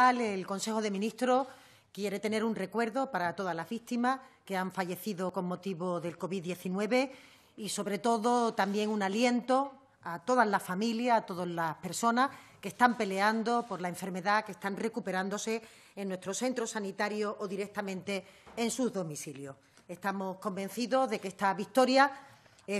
El Consejo de Ministros quiere tener un recuerdo para todas las víctimas que han fallecido con motivo del COVID-19 y, sobre todo, también un aliento a todas las familias, a todas las personas que están peleando por la enfermedad, que están recuperándose en nuestro centro sanitario o directamente en sus domicilios. Estamos convencidos de que esta victoria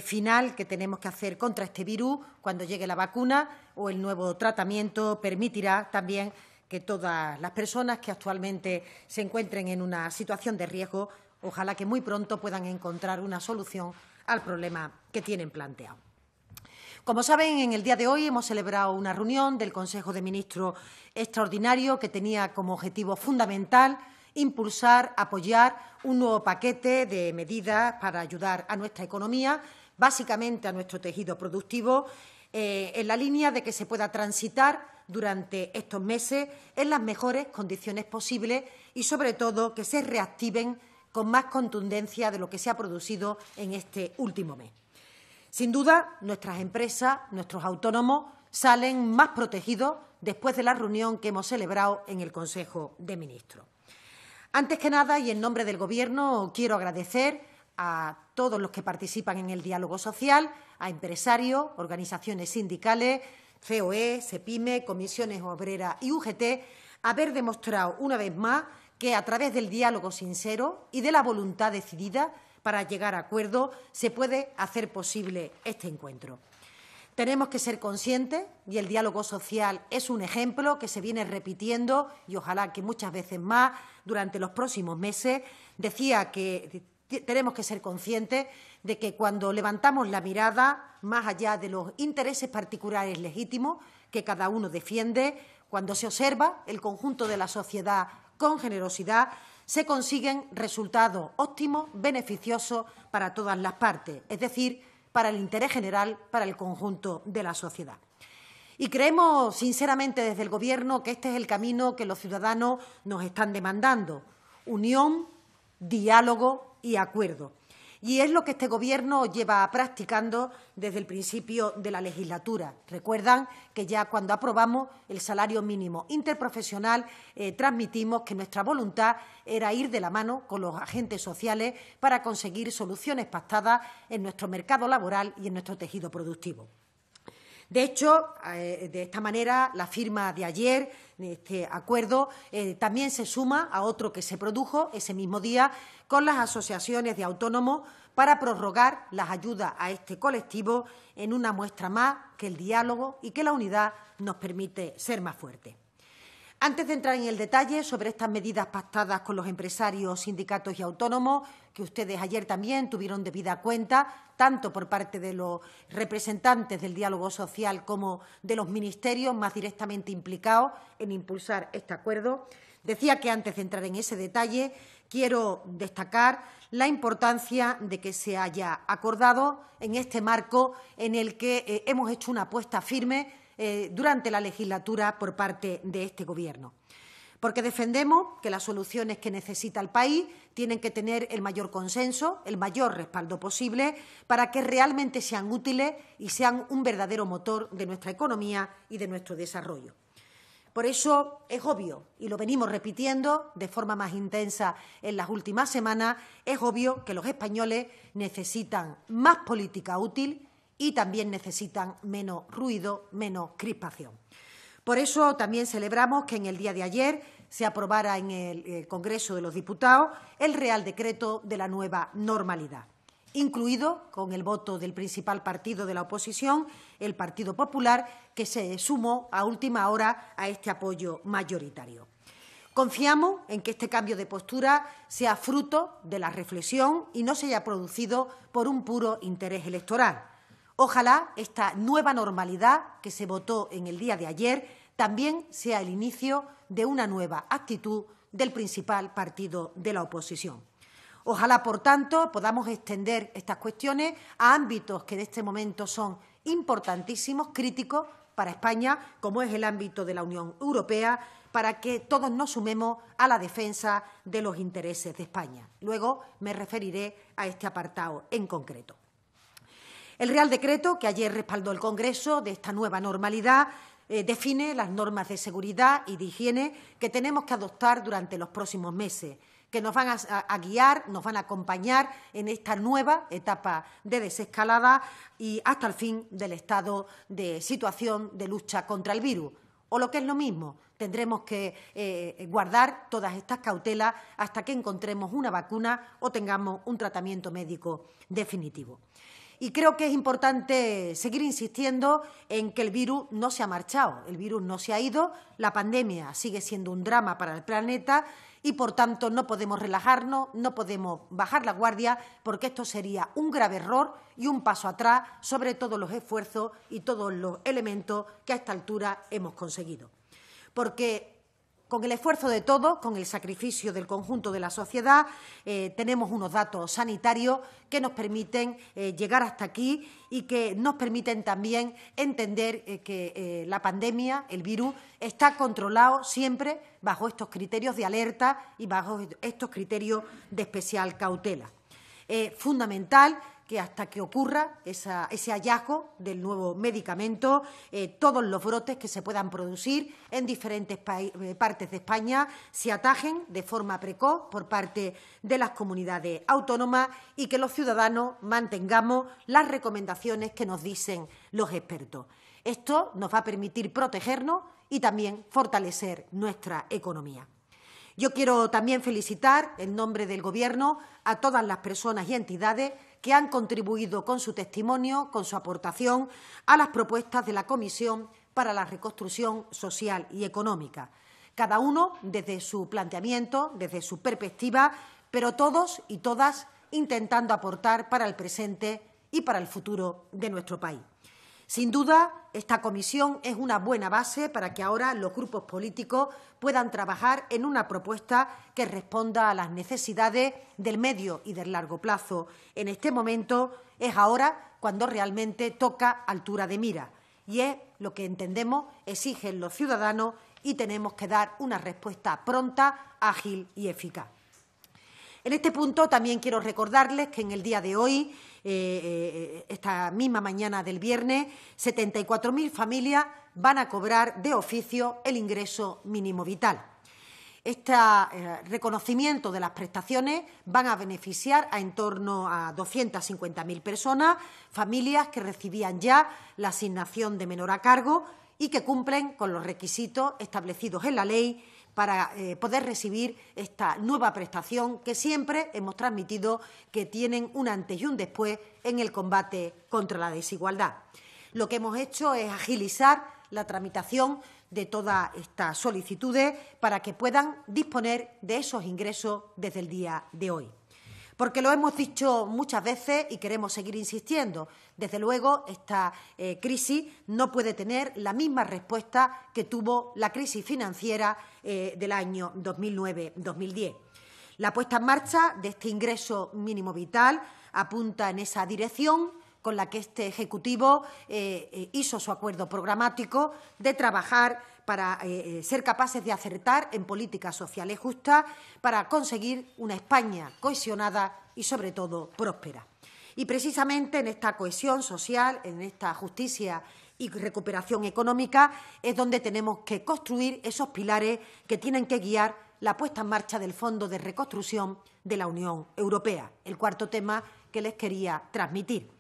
final que tenemos que hacer contra este virus cuando llegue la vacuna o el nuevo tratamiento permitirá también que todas las personas que actualmente se encuentren en una situación de riesgo, ojalá que muy pronto puedan encontrar una solución al problema que tienen planteado. Como saben, en el día de hoy hemos celebrado una reunión del Consejo de Ministros extraordinario que tenía como objetivo fundamental impulsar, apoyar un nuevo paquete de medidas para ayudar a nuestra economía, básicamente a nuestro tejido productivo, eh, en la línea de que se pueda transitar durante estos meses en las mejores condiciones posibles y, sobre todo, que se reactiven con más contundencia de lo que se ha producido en este último mes. Sin duda, nuestras empresas, nuestros autónomos, salen más protegidos después de la reunión que hemos celebrado en el Consejo de Ministros. Antes que nada, y en nombre del Gobierno, quiero agradecer a todos los que participan en el diálogo social, a empresarios, organizaciones sindicales, COE, CEPIME, Comisiones Obreras y UGT, haber demostrado una vez más que a través del diálogo sincero y de la voluntad decidida para llegar a acuerdo se puede hacer posible este encuentro. Tenemos que ser conscientes y el diálogo social es un ejemplo que se viene repitiendo y ojalá que muchas veces más durante los próximos meses. Decía que tenemos que ser conscientes de que cuando levantamos la mirada, más allá de los intereses particulares legítimos que cada uno defiende, cuando se observa el conjunto de la sociedad con generosidad, se consiguen resultados óptimos, beneficiosos para todas las partes, es decir, para el interés general, para el conjunto de la sociedad. Y creemos sinceramente desde el Gobierno que este es el camino que los ciudadanos nos están demandando, unión, diálogo y acuerdo. Y es lo que este Gobierno lleva practicando desde el principio de la legislatura. Recuerdan que ya cuando aprobamos el salario mínimo interprofesional eh, transmitimos que nuestra voluntad era ir de la mano con los agentes sociales para conseguir soluciones pactadas en nuestro mercado laboral y en nuestro tejido productivo. De hecho, eh, de esta manera, la firma de ayer, de este acuerdo, eh, también se suma a otro que se produjo ese mismo día con las asociaciones de autónomos para prorrogar las ayudas a este colectivo en una muestra más que el diálogo y que la unidad nos permite ser más fuertes. Antes de entrar en el detalle sobre estas medidas pactadas con los empresarios, sindicatos y autónomos, que ustedes ayer también tuvieron debida cuenta, tanto por parte de los representantes del diálogo social como de los ministerios más directamente implicados en impulsar este acuerdo, decía que antes de entrar en ese detalle quiero destacar la importancia de que se haya acordado en este marco en el que eh, hemos hecho una apuesta firme eh, durante la legislatura por parte de este Gobierno. Porque defendemos que las soluciones que necesita el país tienen que tener el mayor consenso, el mayor respaldo posible, para que realmente sean útiles y sean un verdadero motor de nuestra economía y de nuestro desarrollo. Por eso es obvio, y lo venimos repitiendo de forma más intensa en las últimas semanas, es obvio que los españoles necesitan más política útil, y también necesitan menos ruido, menos crispación. Por eso también celebramos que en el día de ayer se aprobara en el eh, Congreso de los Diputados el Real Decreto de la nueva normalidad, incluido con el voto del principal partido de la oposición, el Partido Popular, que se sumó a última hora a este apoyo mayoritario. Confiamos en que este cambio de postura sea fruto de la reflexión y no se haya producido por un puro interés electoral. Ojalá esta nueva normalidad que se votó en el día de ayer también sea el inicio de una nueva actitud del principal partido de la oposición. Ojalá, por tanto, podamos extender estas cuestiones a ámbitos que de este momento son importantísimos, críticos para España, como es el ámbito de la Unión Europea, para que todos nos sumemos a la defensa de los intereses de España. Luego me referiré a este apartado en concreto. El Real Decreto, que ayer respaldó el Congreso de esta nueva normalidad, eh, define las normas de seguridad y de higiene que tenemos que adoptar durante los próximos meses, que nos van a, guiar, nos van a acompañar en esta nueva etapa de desescalada y hasta el fin del estado de situación de lucha contra el virus. O lo que es lo mismo, tendremos que eh, guardar todas estas cautelas hasta que encontremos una vacuna o tengamos un tratamiento médico definitivo. Y creo que es importante seguir insistiendo en que el virus no se ha marchado, el virus no se ha ido, la pandemia sigue siendo un drama para el planeta y, por tanto, no podemos relajarnos, no podemos bajar la guardia, porque esto sería un grave error y un paso atrás sobre todos los esfuerzos y todos los elementos que a esta altura hemos conseguido. Porque con el esfuerzo de todos, con el sacrificio del conjunto de la sociedad, eh, tenemos unos datos sanitarios que nos permiten eh, llegar hasta aquí y que nos permiten también entender eh, que la pandemia, el virus, está controlado siempre bajo estos criterios de alerta y bajo estos criterios de especial cautela. fundamental que hasta que ocurra ese hallazgo del nuevo medicamento, eh, todos los brotes que se puedan producir en diferentes eh, partes de España se atajen de forma precoz por parte de las comunidades autónomas y que los ciudadanos mantengamos las recomendaciones que nos dicen los expertos. Esto nos va a permitir protegernos y también fortalecer nuestra economía. Yo quiero también felicitar en nombre del Gobierno a todas las personas y entidades que han contribuido con su testimonio, con su aportación a las propuestas de la Comisión para la Reconstrucción Social y Económica. Cada uno desde su planteamiento, desde su perspectiva, pero todos y todas intentando aportar para el presente y para el futuro de nuestro país. Sin duda, esta comisión es una buena base para que ahora los grupos políticos puedan trabajar en una propuesta que responda a las necesidades del medio y del largo plazo. En este momento es ahora cuando realmente toca altura de mira y es lo que entendemos exigen los ciudadanos y tenemos que dar una respuesta pronta, ágil y eficaz. En este punto también quiero recordarles que en el día de hoy eh, eh, esta misma mañana del viernes, 74.000 familias van a cobrar de oficio el ingreso mínimo vital. Este eh, reconocimiento de las prestaciones van a beneficiar a en torno a 250.000 personas, familias que recibían ya la asignación de menor a cargo y que cumplen con los requisitos establecidos en la ley para eh, poder recibir esta nueva prestación que siempre hemos transmitido que tienen un antes y un después en el combate contra la desigualdad. Lo que hemos hecho es agilizar la tramitación de todas estas solicitudes para que puedan disponer de esos ingresos desde el día de hoy porque lo hemos dicho muchas veces y queremos seguir insistiendo. Desde luego, esta eh, crisis no puede tener la misma respuesta que tuvo la crisis financiera eh, del año 2009-2010. La puesta en marcha de este ingreso mínimo vital apunta en esa dirección con la que este Ejecutivo eh, hizo su acuerdo programático de trabajar para eh, eh, ser capaces de acertar en políticas sociales justas, para conseguir una España cohesionada y, sobre todo, próspera. Y precisamente en esta cohesión social, en esta justicia y recuperación económica, es donde tenemos que construir esos pilares que tienen que guiar la puesta en marcha del Fondo de Reconstrucción de la Unión Europea, el cuarto tema que les quería transmitir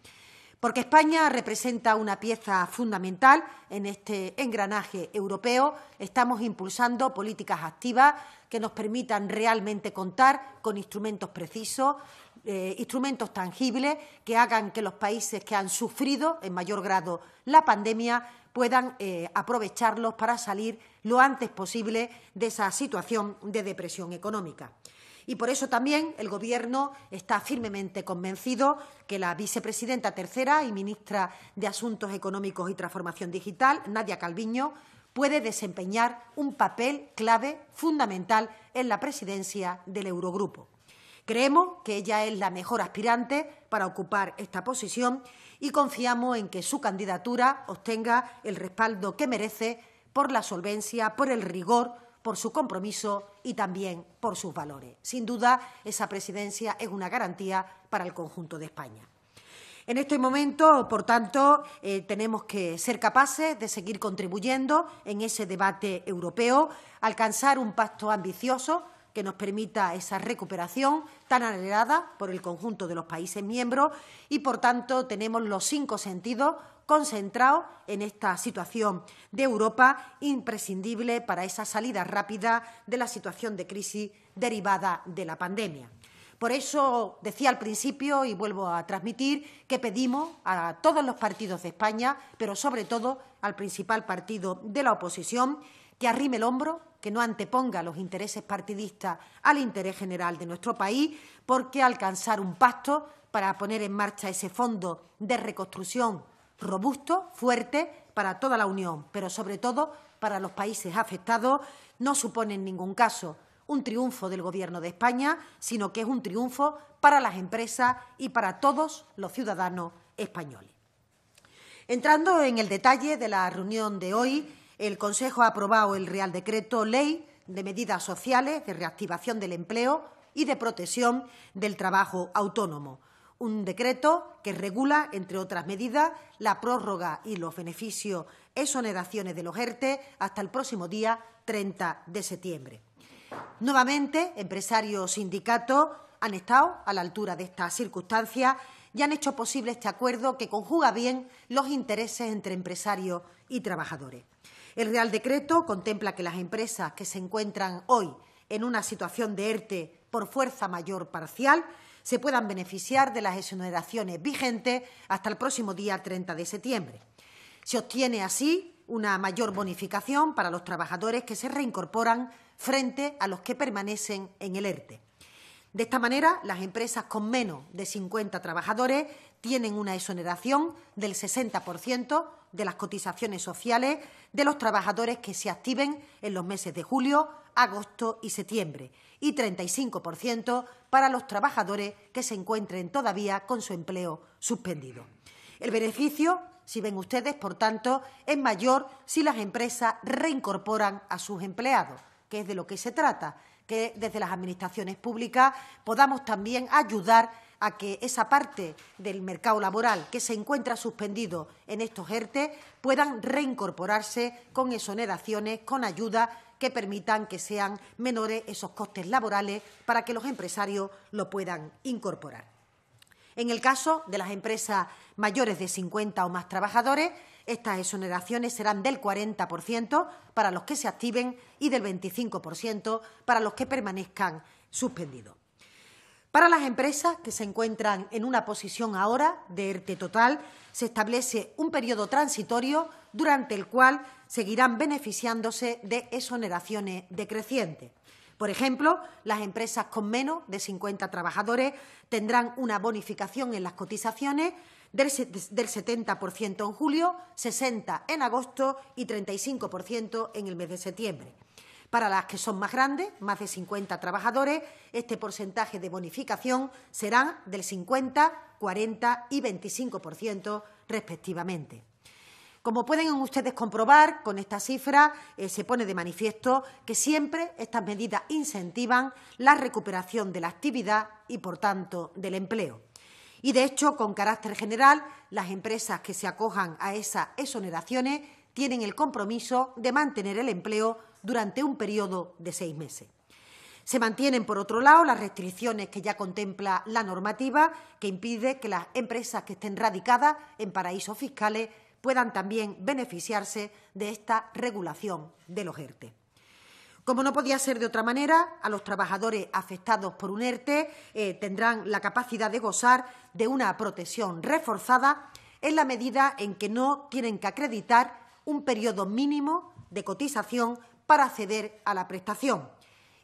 porque España representa una pieza fundamental en este engranaje europeo. Estamos impulsando políticas activas que nos permitan realmente contar con instrumentos precisos, eh, instrumentos tangibles que hagan que los países que han sufrido en mayor grado la pandemia puedan eh, aprovecharlos para salir lo antes posible de esa situación de depresión económica. Y por eso también el Gobierno está firmemente convencido que la vicepresidenta tercera y ministra de Asuntos Económicos y Transformación Digital, Nadia Calviño, puede desempeñar un papel clave fundamental en la presidencia del Eurogrupo. Creemos que ella es la mejor aspirante para ocupar esta posición y confiamos en que su candidatura obtenga el respaldo que merece por la solvencia, por el rigor, por su compromiso y también por sus valores. Sin duda, esa presidencia es una garantía para el conjunto de España. En este momento, por tanto, eh, tenemos que ser capaces de seguir contribuyendo en ese debate europeo, alcanzar un pacto ambicioso que nos permita esa recuperación tan anhelada por el conjunto de los países miembros y, por tanto, tenemos los cinco sentidos Concentrado en esta situación de Europa imprescindible para esa salida rápida de la situación de crisis derivada de la pandemia. Por eso decía al principio y vuelvo a transmitir que pedimos a todos los partidos de España, pero sobre todo al principal partido de la oposición, que arrime el hombro, que no anteponga los intereses partidistas al interés general de nuestro país, porque alcanzar un pacto para poner en marcha ese fondo de reconstrucción robusto, fuerte para toda la Unión, pero sobre todo para los países afectados, no supone en ningún caso un triunfo del Gobierno de España, sino que es un triunfo para las empresas y para todos los ciudadanos españoles. Entrando en el detalle de la reunión de hoy, el Consejo ha aprobado el Real Decreto Ley de Medidas Sociales de Reactivación del Empleo y de Protección del Trabajo Autónomo, un decreto que regula, entre otras medidas, la prórroga y los beneficios exoneraciones de los ERTE hasta el próximo día 30 de septiembre. Nuevamente, empresarios sindicatos han estado a la altura de estas circunstancias y han hecho posible este acuerdo que conjuga bien los intereses entre empresarios y trabajadores. El Real Decreto contempla que las empresas que se encuentran hoy en una situación de ERTE por fuerza mayor parcial se puedan beneficiar de las exoneraciones vigentes hasta el próximo día 30 de septiembre. Se obtiene así una mayor bonificación para los trabajadores que se reincorporan frente a los que permanecen en el ERTE. De esta manera, las empresas con menos de 50 trabajadores tienen una exoneración del 60% de las cotizaciones sociales de los trabajadores que se activen en los meses de julio, agosto y septiembre y 35% para los trabajadores que se encuentren todavía con su empleo suspendido. El beneficio, si ven ustedes, por tanto, es mayor si las empresas reincorporan a sus empleados, que es de lo que se trata, que desde las administraciones públicas podamos también ayudar a que esa parte del mercado laboral que se encuentra suspendido en estos ERTE puedan reincorporarse con exoneraciones, con ayudas que permitan que sean menores esos costes laborales para que los empresarios lo puedan incorporar. En el caso de las empresas mayores de 50 o más trabajadores, estas exoneraciones serán del 40% para los que se activen y del 25% para los que permanezcan suspendidos. Para las empresas que se encuentran en una posición ahora de ERTE total, se establece un periodo transitorio durante el cual seguirán beneficiándose de exoneraciones decrecientes. Por ejemplo, las empresas con menos de 50 trabajadores tendrán una bonificación en las cotizaciones del, 70% en julio, 60% en agosto y 35% en el mes de septiembre. Para las que son más grandes, más de 50 trabajadores, este porcentaje de bonificación será del 50, 40 y 25% respectivamente. Como pueden ustedes comprobar, con esta cifra eh, se pone de manifiesto que siempre estas medidas incentivan la recuperación de la actividad y, por tanto, del empleo. Y de hecho, con carácter general, las empresas que se acojan a esas exoneraciones tienen el compromiso de mantener el empleo durante un periodo de seis meses. Se mantienen, por otro lado, las restricciones que ya contempla la normativa que impide que las empresas que estén radicadas en paraísos fiscales puedan también beneficiarse de esta regulación de los ERTE. Como no podía ser de otra manera, a los trabajadores afectados por un ERTE eh, tendrán la capacidad de gozar de una protección reforzada en la medida en que no tienen que acreditar un periodo mínimo de cotización para acceder a la prestación.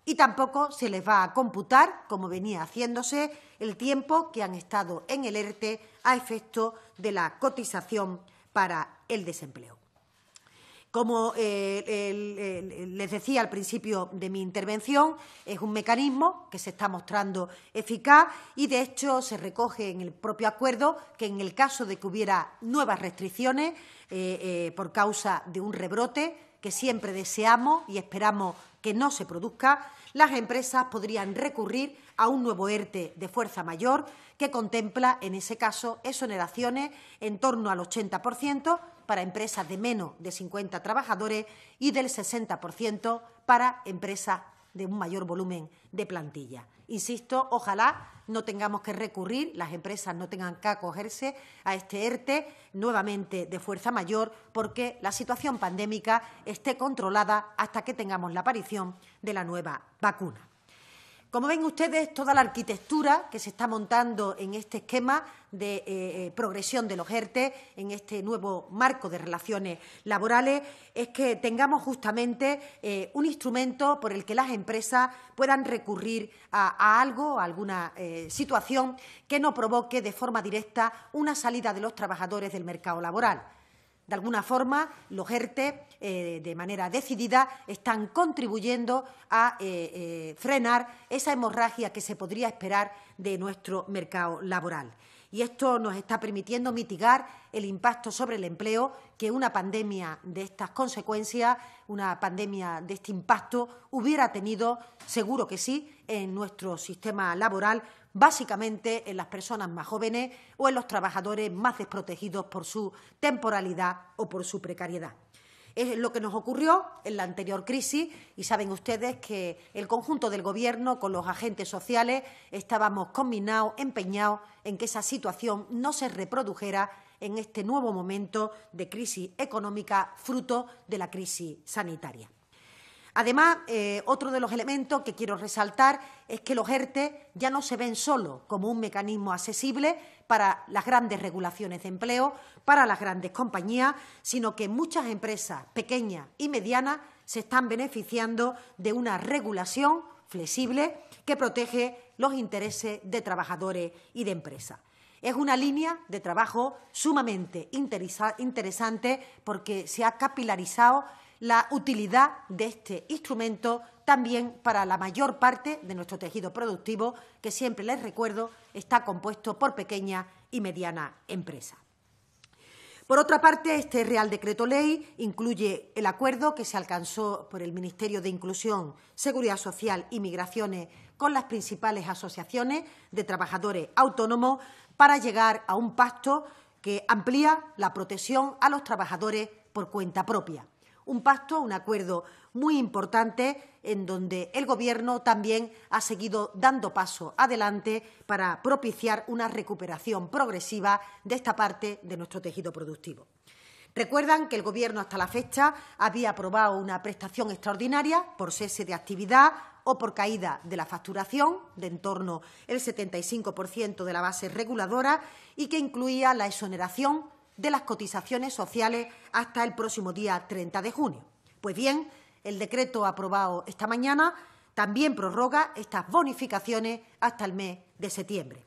Y tampoco se les va a computar, como venía haciéndose, el tiempo que han estado en el ERTE a efecto de la cotización para el desempleo. Como eh, les decía al principio de mi intervención, es un mecanismo que se está mostrando eficaz y, de hecho, se recoge en el propio acuerdo que, en el caso de que hubiera nuevas restricciones eh, eh, por causa de un rebrote, que siempre deseamos y esperamos que no se produzca, las empresas podrían recurrir a un nuevo ERTE de fuerza mayor que contempla, en ese caso, exoneraciones en torno al 80% para empresas de menos de 50 trabajadores y del 60% para empresas de un mayor volumen de plantilla. Insisto, ojalá no tengamos que recurrir, las empresas no tengan que acogerse a este ERTE nuevamente de fuerza mayor, porque la situación pandémica esté controlada hasta que tengamos la aparición de la nueva vacuna. Como ven ustedes, toda la arquitectura que se está montando en este esquema de eh, eh, progresión de los ERTE, en este nuevo marco de relaciones laborales, es que tengamos justamente eh, un instrumento por el que las empresas puedan recurrir a, algo, a alguna situación que no provoque de forma directa una salida de los trabajadores del mercado laboral. De alguna forma, los ERTE, eh, de manera decidida, están contribuyendo a eh, eh, frenar esa hemorragia que se podría esperar de nuestro mercado laboral. Y esto nos está permitiendo mitigar el impacto sobre el empleo que una pandemia de estas consecuencias, una pandemia de este impacto, hubiera tenido, seguro que sí, en nuestro sistema laboral básicamente en las personas más jóvenes o en los trabajadores más desprotegidos por su temporalidad o por su precariedad. Es lo que nos ocurrió en la anterior crisis y saben ustedes que el conjunto del Gobierno con los agentes sociales estábamos combinados, empeñados en que esa situación no se reprodujera en este nuevo momento de crisis económica fruto de la crisis sanitaria. Además, eh, otro de los elementos que quiero resaltar es que los ERTE ya no se ven solo como un mecanismo accesible para las grandes regulaciones de empleo, para las grandes compañías, sino que muchas empresas pequeñas y medianas se están beneficiando de una regulación flexible que protege los intereses de trabajadores y de empresas. Es una línea de trabajo sumamente interesante porque se ha capilarizado la utilidad de este instrumento también para la mayor parte de nuestro tejido productivo, que siempre les recuerdo está compuesto por pequeña y mediana empresa. Por otra parte, este Real Decreto Ley incluye el acuerdo que se alcanzó por el Ministerio de Inclusión, Seguridad Social y Migraciones con las principales asociaciones de trabajadores autónomos para llegar a un pacto que amplía la protección a los trabajadores por cuenta propia un pacto, un acuerdo muy importante en donde el Gobierno también ha seguido dando paso adelante para propiciar una recuperación progresiva de esta parte de nuestro tejido productivo. Recuerdan que el Gobierno hasta la fecha había aprobado una prestación extraordinaria por cese de actividad o por caída de la facturación de en torno al 75% de la base reguladora y que incluía la exoneración de las cotizaciones sociales hasta el próximo día 30 de junio. Pues bien, el decreto aprobado esta mañana también prorroga estas bonificaciones hasta el mes de septiembre.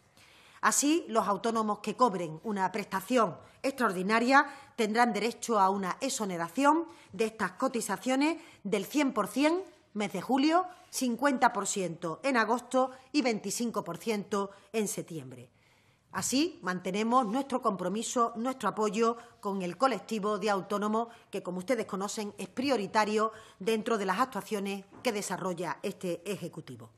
Así, los autónomos que cobren una prestación extraordinaria tendrán derecho a una exoneración de estas cotizaciones del 100% mes de julio, 50% en agosto y 25% en septiembre. Así mantenemos nuestro compromiso, nuestro apoyo con el colectivo de autónomos que, como ustedes conocen, es prioritario dentro de las actuaciones que desarrolla este Ejecutivo.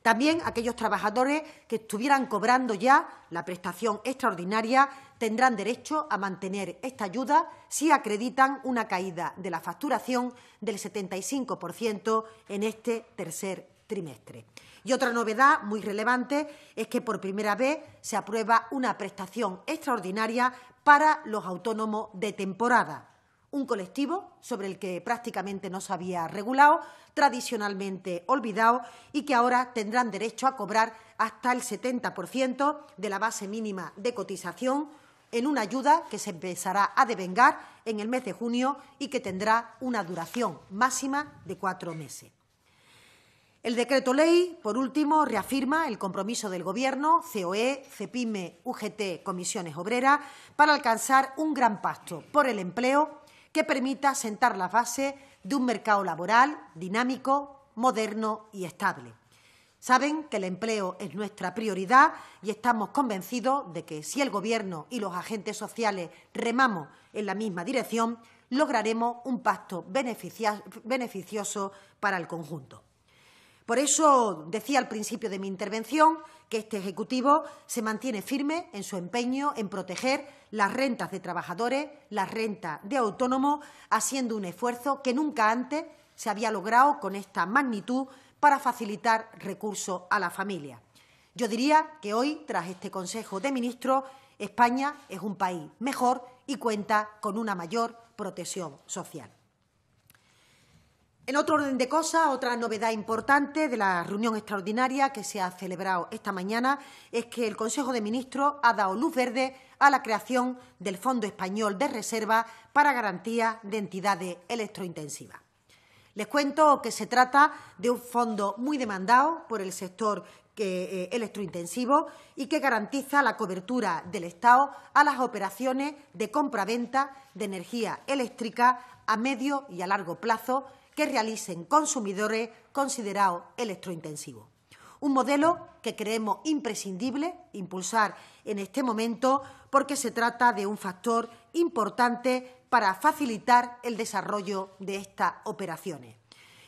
También aquellos trabajadores que estuvieran cobrando ya la prestación extraordinaria tendrán derecho a mantener esta ayuda si acreditan una caída de la facturación del 75% en este tercer trimestre. Y otra novedad muy relevante es que por primera vez se aprueba una prestación extraordinaria para los autónomos de temporada, un colectivo sobre el que prácticamente no se había regulado, tradicionalmente olvidado y que ahora tendrán derecho a cobrar hasta el 70% de la base mínima de cotización en una ayuda que se empezará a devengar en el mes de junio y que tendrá una duración máxima de cuatro meses. El decreto ley, por último, reafirma el compromiso del Gobierno, COE, CEPIME, UGT, Comisiones Obreras, para alcanzar un gran pacto por el empleo que permita sentar las bases de un mercado laboral dinámico, moderno y estable. Saben que el empleo es nuestra prioridad y estamos convencidos de que si el Gobierno y los agentes sociales remamos en la misma dirección, lograremos un pacto beneficioso para el conjunto. Por eso decía al principio de mi intervención que este Ejecutivo se mantiene firme en su empeño en proteger las rentas de trabajadores, las rentas de autónomos, haciendo un esfuerzo que nunca antes se había logrado con esta magnitud para facilitar recursos a la familia. Yo diría que hoy, tras este Consejo de Ministros, España es un país mejor y cuenta con una mayor protección social. En otro orden de cosas, otra novedad importante de la reunión extraordinaria que se ha celebrado esta mañana es que el Consejo de Ministros ha dado luz verde a la creación del Fondo Español de Reserva para Garantía de Entidades Electrointensivas. Les cuento que se trata de un fondo muy demandado por el sector eh, eh, electrointensivo y que garantiza la cobertura del Estado a las operaciones de compraventa de energía eléctrica a medio y a largo plazo que realicen consumidores considerados electrointensivos. Un modelo que creemos imprescindible impulsar en este momento porque se trata de un factor importante para facilitar el desarrollo de estas operaciones.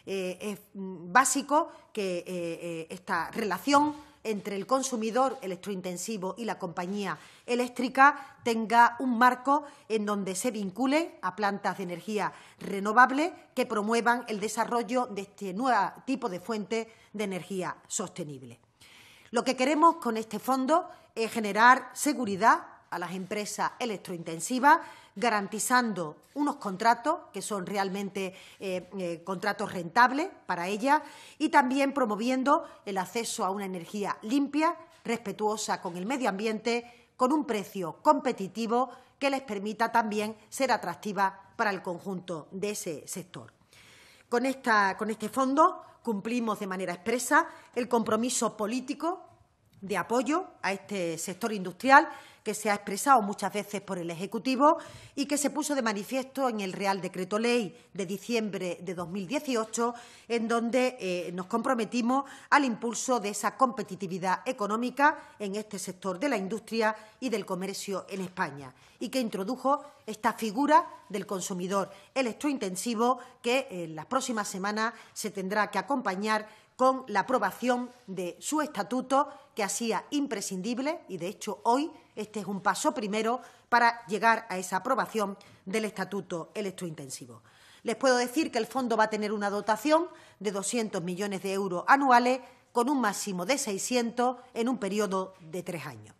Eh, es mm, básico que eh, eh, esta relación entre el consumidor electrointensivo y la compañía eléctrica tenga un marco en donde se vincule a plantas de energía renovable que promuevan el desarrollo de este nuevo tipo de fuente de energía sostenible. Lo que queremos con este fondo es generar seguridad a las empresas electrointensivas garantizando unos contratos que son realmente eh, eh, contratos rentables para ella y también promoviendo el acceso a una energía limpia, respetuosa con el medio ambiente, con un precio competitivo que les permita también ser atractiva para el conjunto de ese sector. con este fondo cumplimos de manera expresa el compromiso político de apoyo a este sector industrial que se ha expresado muchas veces por el Ejecutivo y que se puso de manifiesto en el Real Decreto Ley de diciembre de 2018, en donde eh, nos comprometimos al impulso de esa competitividad económica en este sector de la industria y del comercio en España y que introdujo esta figura del consumidor electrointensivo que en las próximas semanas se tendrá que acompañar con la aprobación de su estatuto que hacía imprescindible y de hecho hoy este es un paso primero para llegar a esa aprobación del estatuto electrointensivo. Les puedo decir que el fondo va a tener una dotación de 200 millones de euros anuales con un máximo de 600 en un periodo de tres años.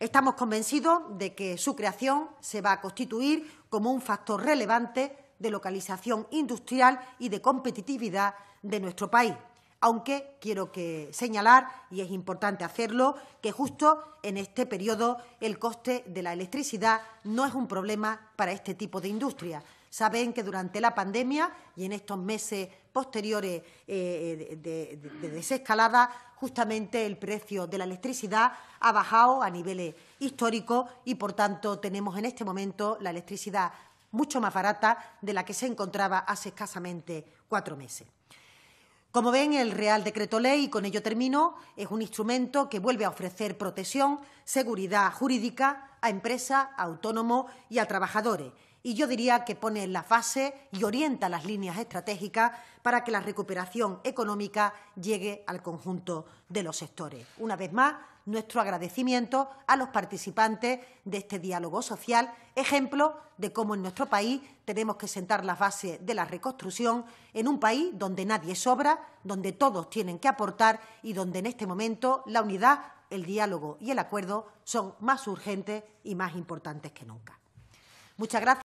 Estamos convencidos de que su creación se va a constituir como un factor relevante de localización industrial y de competitividad de nuestro país aunque quiero señalar, y es importante hacerlo, que justo en este periodo el coste de la electricidad no es un problema para este tipo de industria. Saben que durante la pandemia y en estos meses posteriores eh, eh, de, desescalada, justamente el precio de la electricidad ha bajado a niveles históricos y, por tanto, tenemos en este momento la electricidad mucho más barata de la que se encontraba hace escasamente cuatro meses. Como ven, el Real Decreto Ley, y con ello termino, es un instrumento que vuelve a ofrecer protección, seguridad jurídica a empresas, a autónomos y a trabajadores. Y yo diría que pone en la fase y orienta las líneas estratégicas para que la recuperación económica llegue al conjunto de los sectores. Una vez más, nuestro agradecimiento a los participantes de este diálogo social, ejemplo de cómo en nuestro país tenemos que sentar las bases de la reconstrucción en un país donde nadie sobra, donde todos tienen que aportar y donde en este momento la unidad, el diálogo y el acuerdo son más urgentes y más importantes que nunca. Muchas gracias.